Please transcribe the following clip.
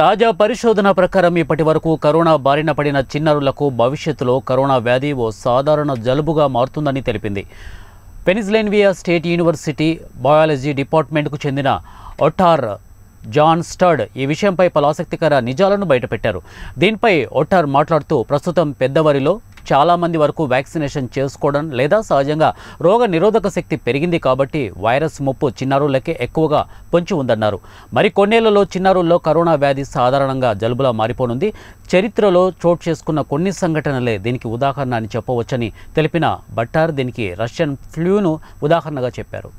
తాజా పరిశోధన ప్రకారం ఇప్పటి వరకు కరోనా బారిన పడిన చిన్నారులకు భవిష్యత్తులో కరోనా వ్యాధి ఓ సాధారణ జలుబుగా మారుతుందని తెలిపింది పెనిజ్లెన్వియా స్టేట్ యూనివర్సిటీ బయాలజీ డిపార్ట్మెంట్కు చెందిన ఒటార్ జాన్ స్టర్డ్ ఈ విషయంపై పలు ఆసక్తికర నిజాలను బయటపెట్టారు దీనిపై ఒటార్ మాట్లాడుతూ ప్రస్తుతం పెద్దవారిలో చాలామంది వరకు వ్యాక్సినేషన్ చేసుకోవడం లేదా సహజంగా రోగ నిరోధక శక్తి పెరిగింది కాబట్టి వైరస్ ముప్పు చిన్నారులకే ఎక్కువగా పొంచి ఉందన్నారు మరి కొన్నేళ్లలో చిన్నారుల్లో కరోనా వ్యాధి సాధారణంగా జలుబులా మారిపోనుంది చరిత్రలో చోటు చేసుకున్న కొన్ని సంఘటనలే దీనికి ఉదాహరణ అని చెప్పవచ్చని తెలిపిన భట్టార్ దీనికి రష్యన్ ఫ్లూను ఉదాహరణగా చెప్పారు